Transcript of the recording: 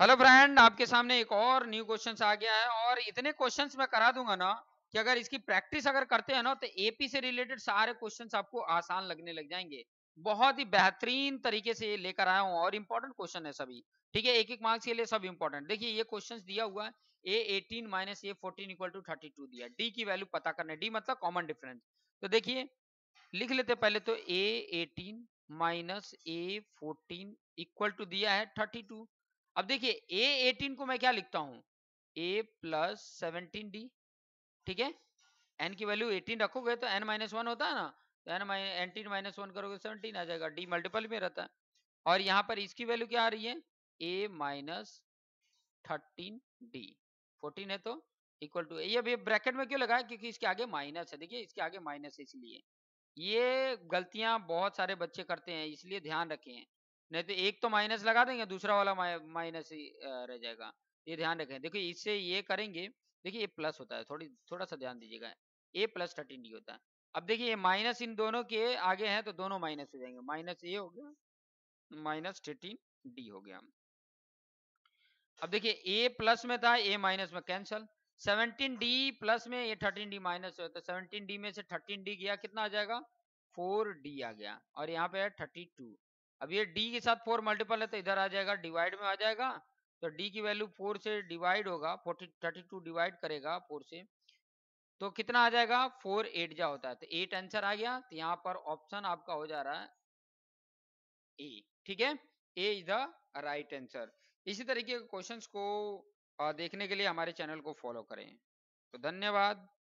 hello friend आपके सामने एक और न्यू क्वेश्चन आ गया है और इतने क्वेश्चंस मैं करा दूंगा ना कि अगर इसकी प्रैक्टिस अगर करते हैं ना तो एपी से रिलेटेड सारे क्वेश्चंस आपको आसान लगने लग जाएंगे बहुत ही बेहतरीन तरीके से लेकर आया हूँ और इम्पोर्टेंट क्वेश्चन है सभी ठीक है एक एक मार्क्स के लिए सब इम्पोर्टेंट देखिए ये क्वेश्चन दिया हुआ है A eighteen minus A fourteen equal to thirty two दिया डी की वैल्यू पता करना है डी मतलब कॉमन डिफरेंस तो देखिए लिख लेते पहले तो A eighteen minus A fourteen equal to दिया है थर्टी टू अब देखिए ए एटीन को मैं क्या लिखता हूं ए प्लस सेवनटीन डी ठीक है एन की वैल्यू एटीन रखोगे तो एन माइनस वन होता है ना तो एन एटीन माइनस वन करोगे सेवनटीन तो आ जाएगा डी मल्टीपल में रहता है और यहाँ पर इसकी वैल्यू क्या आ रही है A minus thirteen D fourteen है तो इक्वल टू ये अभी ब्रैकेट में क्यों है क्योंकि इसके आगे माइनस है देखिए इसके आगे माइनस है इसलिए ये गलतियां बहुत सारे बच्चे करते हैं इसलिए ध्यान रखें नहीं तो एक तो माइनस लगा देंगे दूसरा वाला माइनस ही रह जाएगा ये ध्यान रखें देखो इससे ये करेंगे देखिए ये प्लस होता है थोड़ी थोड़ा सा ध्यान दीजिएगा ए प्लस थर्टीन डी होता है अब देखिए ये माइनस इन दोनों के आगे हैं तो दोनों माइनस हो जाएंगे माइनस ए हो गया माइनस थर्टीन डी हो गया अब देखिए ए प्लस में था ए माइनस में कैंसल डी प्लस में ये थर्टीन डी माइनस होता है डी तो में से थर्टीन डी गया कितना आ जाएगा डी आ गया और यहाँ पे है टू अब ये डी के साथ फोर मल्टीपल है तो इधर आ जाएगा डिवाइड में आ जाएगा तो डी की वैल्यू फोर से डिवाइड होगा फोर्टी थर्टी टू डिवाइड करेगा फोर से तो कितना आ जाएगा फोर एट जा होता है तो एट आंसर आ गया तो यहाँ पर ऑप्शन आपका हो जा रहा है ए ठीक है A is the right answer इसी तरीके के क्वेश्चंस को देखने के लिए हमारे चैनल को फॉलो करें तो धन्यवाद